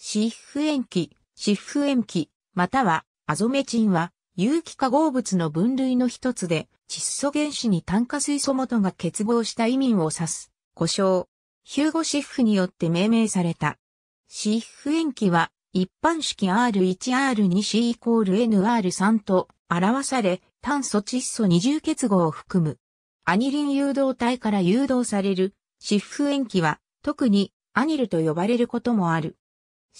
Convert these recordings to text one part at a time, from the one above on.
シ湿布塩基、湿布塩基、またはアゾメチンは有機化合物の分類の一つで、窒素原子に炭化水素元が結合した移民を指す、故障。ヒューゴシフによって命名された。シフ塩基は一般式 R1R2C イコール NR3 と表され炭素窒素二重結合を含む。アニリン誘導体から誘導されるシフ塩基は特にアニルと呼ばれることもある。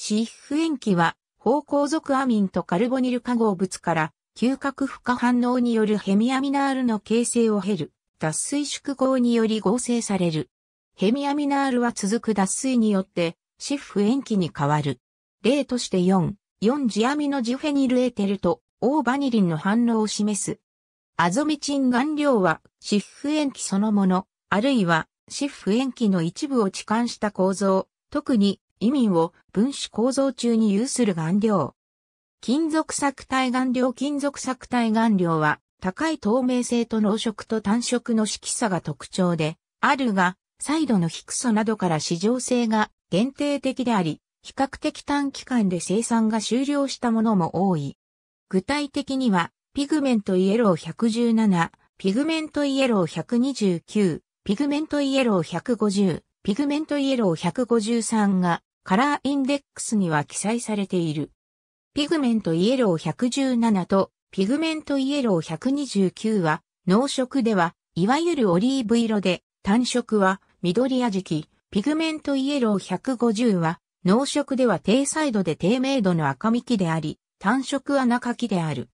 脂皮膚塩基は、方向属アミンとカルボニル化合物から、嗅覚負荷反応によるヘミアミナールの形成を経る、脱水縮合により合成される。ヘミアミナールは続く脱水によって、シフ塩基に変わる。例として4、4ジアミノジフェニルエーテルとオーバニリンの反応を示す。アゾミチン顔料は、シフ塩基そのもの、あるいは、シフ塩基の一部を置換した構造、特にイミを分子構造中に有する顔料。金属錯体顔料金属錯体顔料は高い透明性と濃色と単色の色差が特徴であるが、サイドの低さなどから市場性が限定的であり、比較的短期間で生産が終了したものも多い。具体的には、ピグメントイエロー117、ピグメントイエロー129、ピグメントイエロー150、ピグメントイエロー153がカラーインデックスには記載されている。ピグメントイエロー117とピグメントイエロー129は、濃色では、いわゆるオリーブ色で、単色は緑味じき、ピグメントイエロー150は、濃色では低彩度で低明度の赤みきであり、単色は中きである。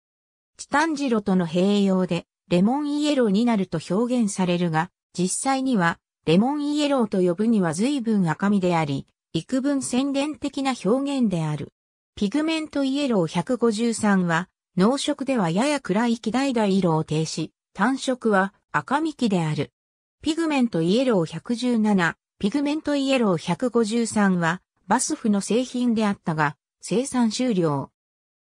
チタンジロとの併用で、レモンイエローになると表現されるが、実際には、レモンイエローと呼ぶには随分赤みであり、幾分宣伝的な表現である。ピグメントイエロー153は、濃色ではやや暗い黄橙色を呈し、単色は赤みきである。ピグメントイエロー117、ピグメントイエロー153は、バスフの製品であったが、生産終了。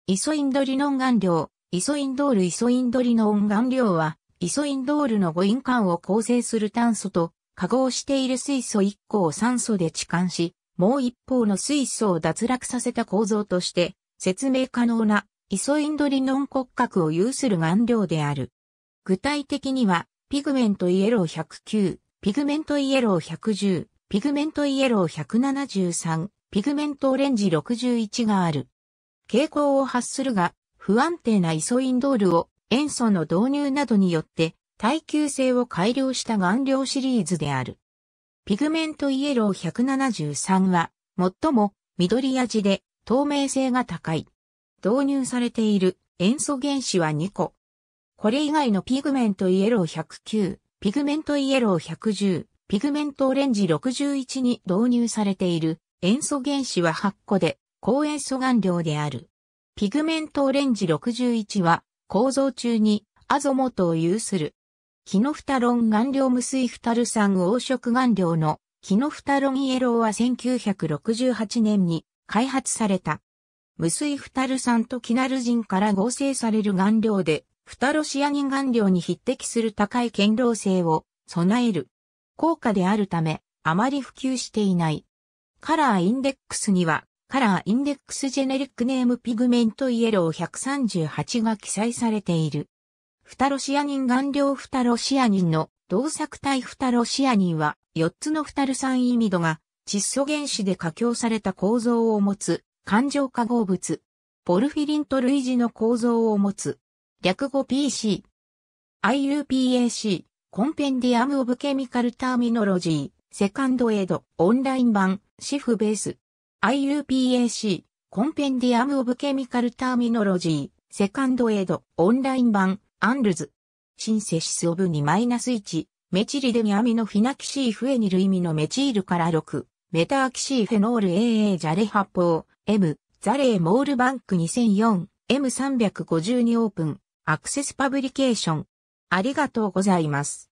イソインドリノン顔料、イソインドールイソインドリノン顔料は、イソインドールの誤印管を構成する炭素と、化合している水素1個を酸素で置換し、もう一方の水素を脱落させた構造として説明可能なイソインドリノン骨格を有する顔料である。具体的にはピグメントイエロー109、ピグメントイエロー110、ピグメントイエロー173、ピグメントオレンジ61がある。傾向を発するが、不安定なイソインドールを塩素の導入などによって耐久性を改良した顔料シリーズである。ピグメントイエロー173は、最も緑味で透明性が高い。導入されている塩素原子は2個。これ以外のピグメントイエロー109、ピグメントイエロー110、ピグメントオレンジ61に導入されている塩素原子は8個で、高塩素顔料である。ピグメントオレンジ61は構造中にアゾモトを有するキノフタロン顔料無水フタル酸黄色顔料のキノフタロンイエローは1968年に開発された。無水フタル酸とキナルジンから合成される顔料で、フタロシアニン顔料に匹敵する高い堅牢性を備える。効果であるため、あまり普及していない。カラーインデックスには、カラーインデックスジェネリックネームピグメントイエロー138が記載されている。フタロシアニン顔料タロシアニンの同作体フタロシアニンは、四つのフタル酸イミドが、窒素原子で加強された構造を持つ、環状化合物。ポルフィリンと類似の構造を持つ。略語 PC。IUPAC、コンペンディアム・オブ・ケミカル・ターミノロジー、セカンド・エイド、オンライン版、シフベース。IUPAC、コンペンディアム・オブ・ケミカル・ターミノロジー、セカンド・エイド、オンライン版、アンルズ。シンセシスオブにマイナス1、メチリデミアミノフィナキシーフエニルイミノメチールから6、メタアキシーフェノール AA ジャレ発泡、M、ザレーモールバンク2004、M352 オープン、アクセスパブリケーション。ありがとうございます。